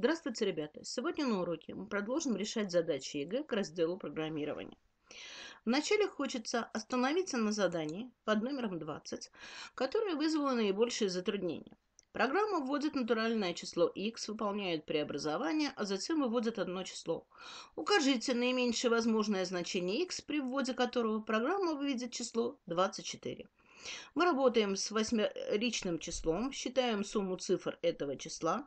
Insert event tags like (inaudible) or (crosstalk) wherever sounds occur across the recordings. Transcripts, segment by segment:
Здравствуйте, ребята! Сегодня на уроке мы продолжим решать задачи ЕГЭ к разделу программирования. Вначале хочется остановиться на задании под номером 20, которое вызвало наибольшие затруднения. Программа вводит натуральное число x, выполняет преобразование, а затем выводит одно число. Укажите наименьшее возможное значение x, при вводе которого программа выведет число 24. Мы работаем с восьмеричным числом, считаем сумму цифр этого числа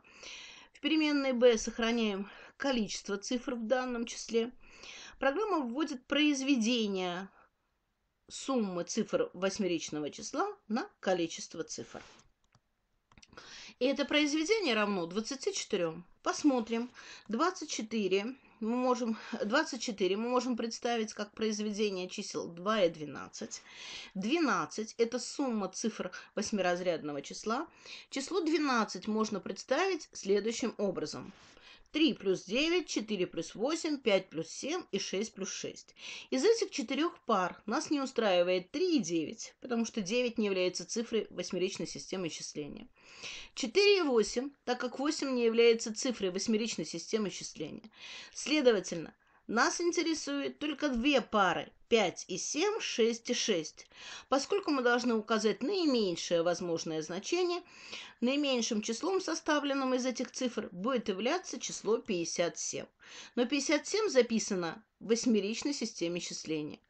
переменной b сохраняем количество цифр в данном числе. Программа вводит произведение суммы цифр восьмеричного числа на количество цифр. И это произведение равно 24. Посмотрим. 24 мы можем, 24 (laughs) мы можем представить как произведение чисел 2 и 12. 12 – это сумма цифр восьмиразрядного числа. Число 12 можно представить следующим образом. 3 плюс 9, 4 плюс 8, 5 плюс 7 и 6 плюс 6. Из этих четырех пар нас не устраивает 3 и 9, потому что 9 не является цифрой восьмеричной системы числения. 4 и 8, так как 8 не является цифрой восьмеричной системы счисления. Следовательно, нас интересует только две пары 5 и 7, 6 и 6. Поскольку мы должны указать наименьшее возможное значение, наименьшим числом, составленным из этих цифр, будет являться число 57. Но 57 записано в восьмеричной системе числения.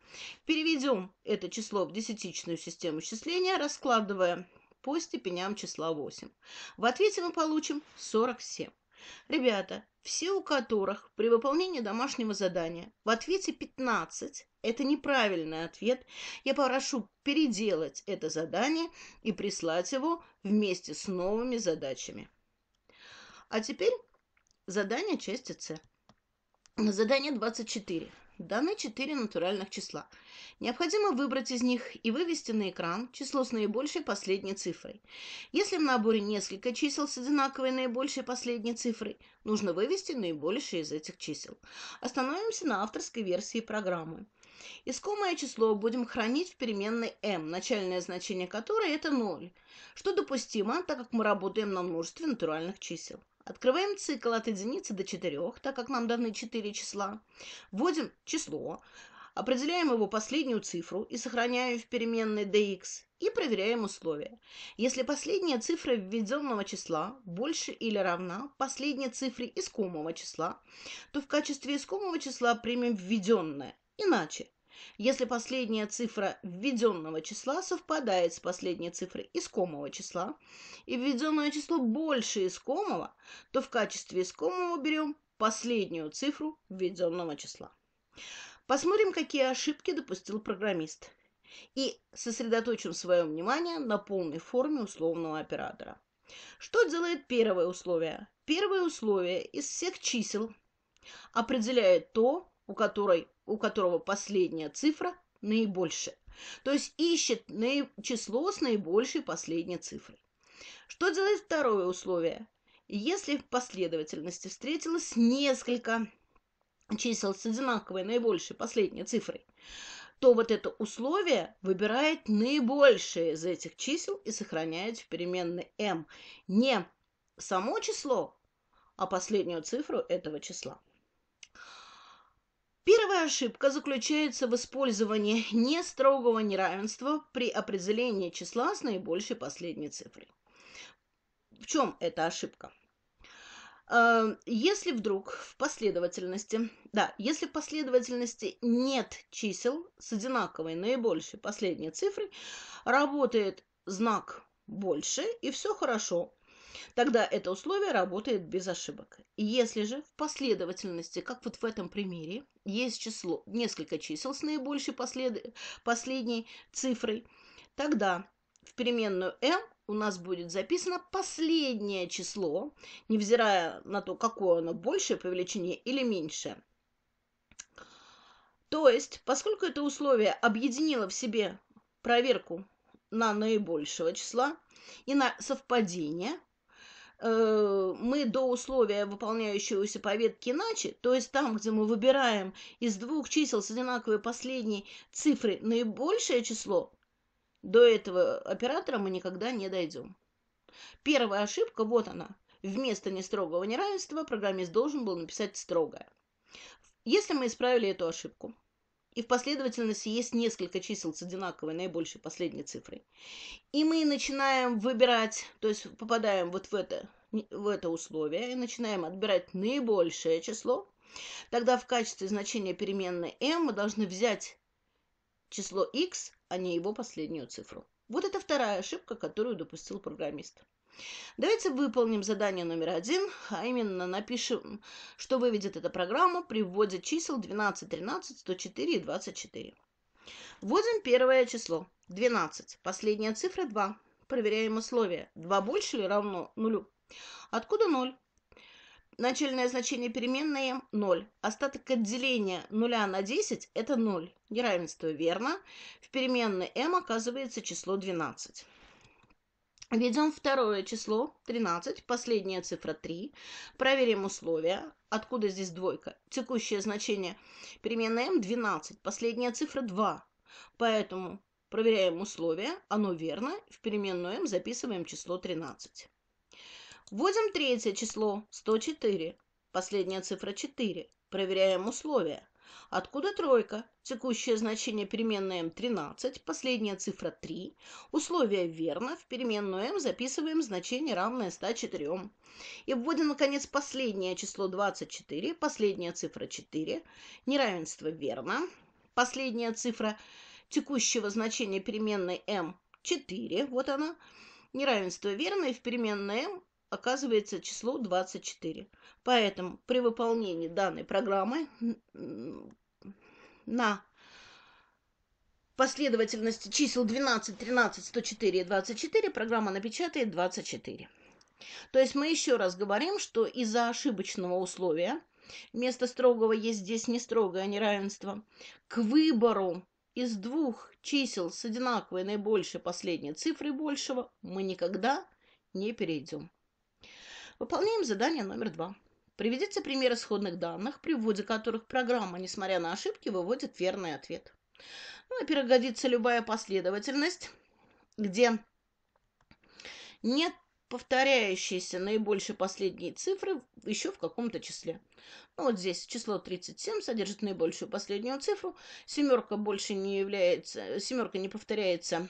Переведем это число в десятичную систему числения, раскладывая по степеням числа 8. В ответе мы получим 47. Ребята, все у которых при выполнении домашнего задания в ответе 15 – это неправильный ответ, я попрошу переделать это задание и прислать его вместе с новыми задачами. А теперь задание части С. Задание 24. Даны 4 натуральных числа. Необходимо выбрать из них и вывести на экран число с наибольшей последней цифрой. Если в наборе несколько чисел с одинаковой наибольшей последней цифрой, нужно вывести наибольшее из этих чисел. Остановимся на авторской версии программы. Искомое число будем хранить в переменной m, начальное значение которой это 0, что допустимо, так как мы работаем на множестве натуральных чисел. Открываем цикл от единицы до четырех, так как нам даны четыре числа. Вводим число, определяем его последнюю цифру и сохраняем в переменной dx и проверяем условия. Если последняя цифра введенного числа больше или равна последней цифре искомого числа, то в качестве искомого числа примем введенное. Иначе если последняя цифра введенного числа совпадает с последней цифрой искомого числа, и введенное число больше искомого, то в качестве искомого берем последнюю цифру введенного числа. Посмотрим, какие ошибки допустил программист. И сосредоточим свое внимание на полной форме условного оператора. Что делает первое условие? Первое условие из всех чисел определяет то, у, которой, у которого последняя цифра наибольшая. То есть ищет число с наибольшей последней цифрой. Что делает второе условие? Если в последовательности встретилось несколько чисел с одинаковой наибольшей последней цифрой, то вот это условие выбирает наибольшее из этих чисел и сохраняет в переменной m не само число, а последнюю цифру этого числа. Первая ошибка заключается в использовании нестрогого неравенства при определении числа с наибольшей последней цифрой. В чем эта ошибка? Э, если вдруг в последовательности, да, если в последовательности нет чисел с одинаковой наибольшей последней цифрой, работает знак больше и все хорошо. Тогда это условие работает без ошибок. Если же в последовательности, как вот в этом примере, есть число, несколько чисел с наибольшей послед... последней цифрой, тогда в переменную m «э» у нас будет записано последнее число, невзирая на то, какое оно большее по величине или меньшее. То есть, поскольку это условие объединило в себе проверку на наибольшего числа и на совпадение, Э, мы до условия выполняющегося по ветке иначе, то есть там, где мы выбираем из двух чисел с одинаковой последней цифры наибольшее число, до этого оператора мы никогда не дойдем. Первая ошибка, вот она. Вместо нестрогого неравенства программист должен был написать строгое. Если мы исправили эту ошибку, и в последовательности есть несколько чисел с одинаковой наибольшей последней цифрой. И мы начинаем выбирать, то есть попадаем вот в это, в это условие и начинаем отбирать наибольшее число, тогда в качестве значения переменной m мы должны взять число x, а не его последнюю цифру. Вот это вторая ошибка, которую допустил программист. Давайте выполним задание номер один, а именно напишем, что выведет эта программа при вводе чисел 12, 13, 104 и 24. Вводим первое число 12, последняя цифра 2. Проверяем условие 2 больше или равно нулю. Откуда 0? Начальное значение переменной 0. Остаток отделения 0 на 10 – это 0. Неравенство верно. В переменной m оказывается число 12. Введем второе число, 13, последняя цифра 3. Проверим условия. Откуда здесь двойка? Текущее значение переменной m 12, последняя цифра 2. Поэтому проверяем условие, оно верно. В переменную m записываем число 13. Вводим третье число, 104, последняя цифра 4. Проверяем условие откуда тройка, текущее значение переменной m 13, последняя цифра 3, условие верно, в переменную m записываем значение равное 104. И вводим, наконец, последнее число 24, последняя цифра 4, неравенство верно, последняя цифра текущего значения переменной m 4, вот она, неравенство верно, и в переменной m оказывается число 24. Поэтому при выполнении данной программы на последовательности чисел 12, 13, 104 и 24 программа напечатает 24. То есть мы еще раз говорим, что из-за ошибочного условия вместо строгого есть здесь не строгое неравенство, к выбору из двух чисел с одинаковой наибольшей последней цифрой большего мы никогда не перейдем. Выполняем задание номер два. Приведите пример исходных данных, при вводе которых программа, несмотря на ошибки, выводит верный ответ. Ну, во-первых, годится любая последовательность, где нет повторяющейся наибольшей последней цифры еще в каком-то числе. Ну, вот здесь число 37 содержит наибольшую последнюю цифру. Семерка больше не является, семерка не повторяется,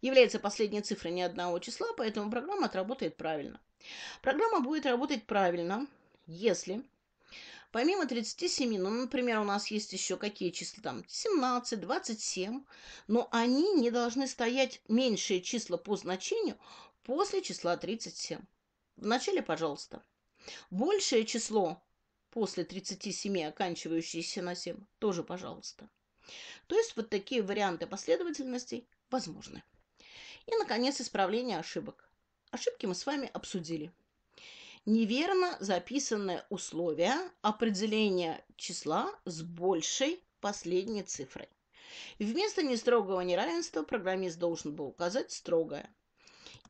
является последней цифрой ни одного числа, поэтому программа отработает правильно. Программа будет работать правильно, если помимо 37, ну, например, у нас есть еще какие числа там, 17, 27, но они не должны стоять меньшие числа по значению после числа 37. Вначале, пожалуйста. Большее число после 37, оканчивающееся на 7, тоже пожалуйста. То есть вот такие варианты последовательностей возможны. И, наконец, исправление ошибок. Ошибки мы с вами обсудили. Неверно записанное условие определения числа с большей последней цифрой. Вместо нестрогого неравенства программист должен был указать строгое.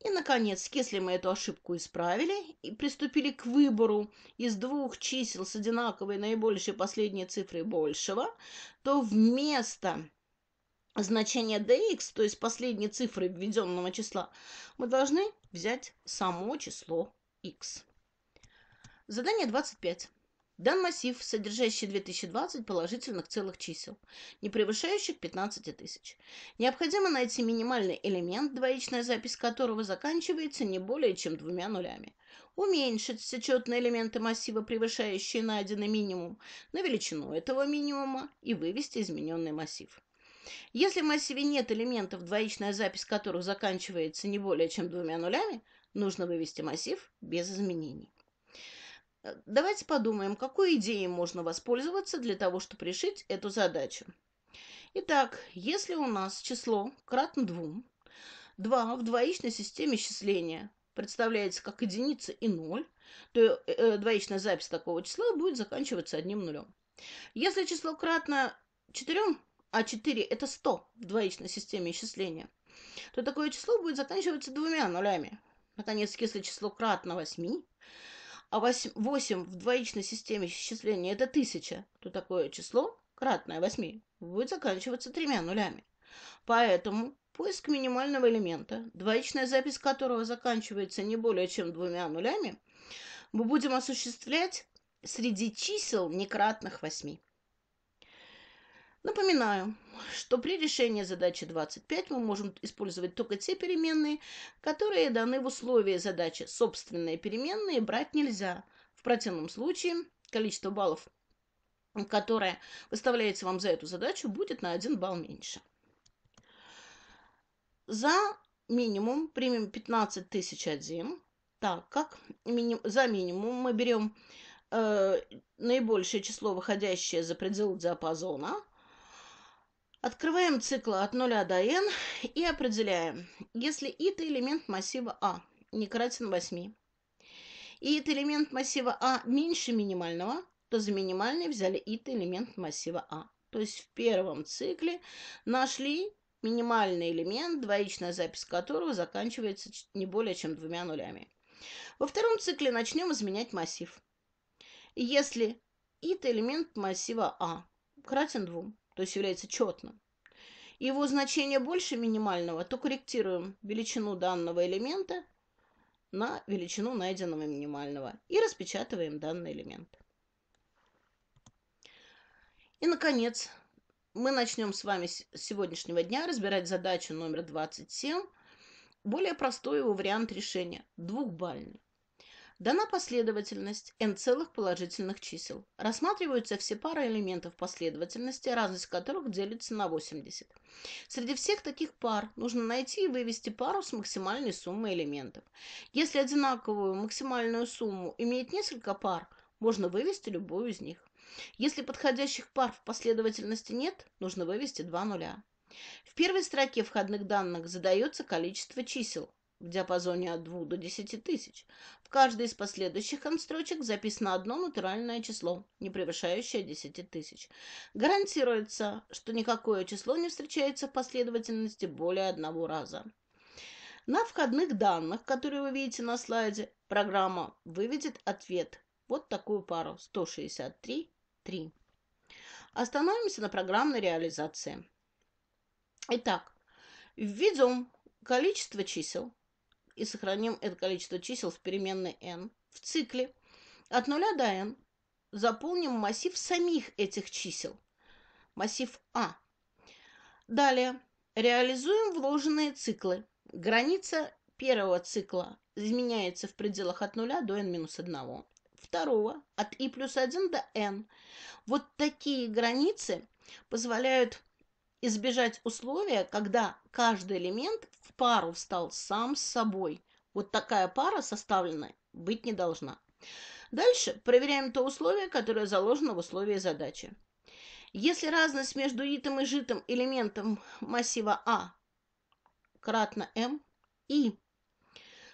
И, наконец, если мы эту ошибку исправили и приступили к выбору из двух чисел с одинаковой наибольшей последней цифрой большего, то вместо значение dx, то есть последние цифры введенного числа, мы должны взять само число x. Задание 25. Дан массив, содержащий 2020 положительных целых чисел, не превышающих 15 тысяч. Необходимо найти минимальный элемент, двоичная запись которого заканчивается не более чем двумя нулями. Уменьшить все четные элементы массива, превышающие найденный минимум, на величину этого минимума и вывести измененный массив. Если в массиве нет элементов, двоичная запись которых заканчивается не более чем двумя нулями, нужно вывести массив без изменений. Э, давайте подумаем, какой идеей можно воспользоваться для того, чтобы решить эту задачу. Итак, если у нас число кратно 2, 2 в двоичной системе счисления представляется как единица и 0, то э, э, двоичная запись такого числа будет заканчиваться одним нулем. Если число кратно 4, а 4 это 100 в двоичной системе исчисления, то такое число будет заканчиваться двумя нулями. Наконец, если число кратно 8, а 8, 8 в двоичной системе исчисления это 1000, то такое число, кратное 8, будет заканчиваться тремя нулями. Поэтому поиск минимального элемента, двоичная запись которого заканчивается не более чем двумя нулями, мы будем осуществлять среди чисел некратных 8. Напоминаю, что при решении задачи 25 мы можем использовать только те переменные, которые даны в условии задачи. Собственные переменные брать нельзя. В противном случае количество баллов, которое выставляется вам за эту задачу, будет на 1 балл меньше. За минимум примем 15 тысяч 1, так как миним, за минимум мы берем э, наибольшее число, выходящее за пределы диапазона – Открываем цикл от 0 до n и определяем, если i – это элемент массива А, не кратен 8, и это элемент массива А меньше минимального, то за минимальный взяли i – это элемент массива А. То есть в первом цикле нашли минимальный элемент, двоичная запись которого заканчивается не более чем двумя нулями. Во втором цикле начнем изменять массив. Если i – это элемент массива А, кратен 2, то есть является четным, его значение больше минимального, то корректируем величину данного элемента на величину найденного минимального и распечатываем данный элемент. И, наконец, мы начнем с вами с сегодняшнего дня разбирать задачу номер 27, более простой его вариант решения, двухбальный. Дана последовательность n целых положительных чисел. Рассматриваются все пары элементов последовательности, разность которых делится на 80. Среди всех таких пар нужно найти и вывести пару с максимальной суммой элементов. Если одинаковую максимальную сумму имеет несколько пар, можно вывести любую из них. Если подходящих пар в последовательности нет, нужно вывести два нуля. В первой строке входных данных задается количество чисел, в диапазоне от 2 до 10 тысяч. В каждой из последующих m записано одно натуральное число, не превышающее 10 тысяч. Гарантируется, что никакое число не встречается в последовательности более одного раза. На входных данных, которые вы видите на слайде, программа выведет ответ. Вот такую пару 163-3. Остановимся на программной реализации. Итак, введем количество чисел и сохраним это количество чисел в переменной n. В цикле от 0 до n заполним массив самих этих чисел, массив А. Далее реализуем вложенные циклы. Граница первого цикла изменяется в пределах от 0 до n-1, второго от i плюс 1 до n. Вот такие границы позволяют избежать условия, когда каждый элемент в пару встал сам с собой. Вот такая пара составлена быть не должна. Дальше проверяем то условие, которое заложено в условии задачи. Если разность между итом и житым элементом массива А кратно m и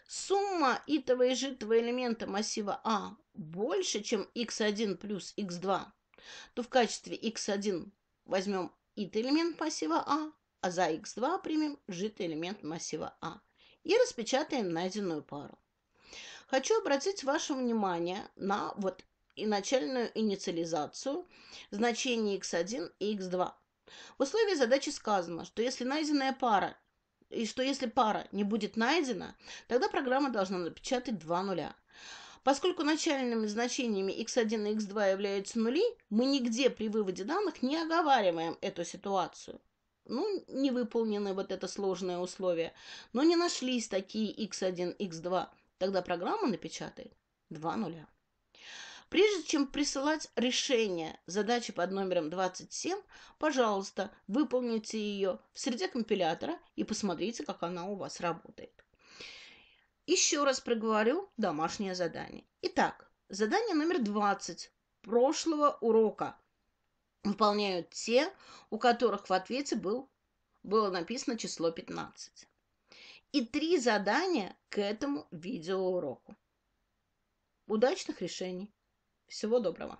сумма итого и житого элемента массива А больше, чем x1 плюс x2, то в качестве x1 возьмем ит элемент массива А, а за x2 примем жит элемент массива А и распечатаем найденную пару. Хочу обратить ваше внимание на вот и начальную инициализацию значений x1 и x2. В условии задачи сказано, что если найденная пара и что если пара не будет найдена, тогда программа должна напечатать два нуля. Поскольку начальными значениями x1 и x2 являются нули, мы нигде при выводе данных не оговариваем эту ситуацию. Ну, не выполнены вот это сложное условие. Но не нашлись такие x1, x2. Тогда программа напечатает два нуля. Прежде чем присылать решение задачи под номером 27, пожалуйста, выполните ее в среде компилятора и посмотрите, как она у вас работает. Еще раз проговорю домашнее задание. Итак, задание номер 20 прошлого урока выполняют те, у которых в ответе был, было написано число 15. И три задания к этому видеоуроку. Удачных решений! Всего доброго!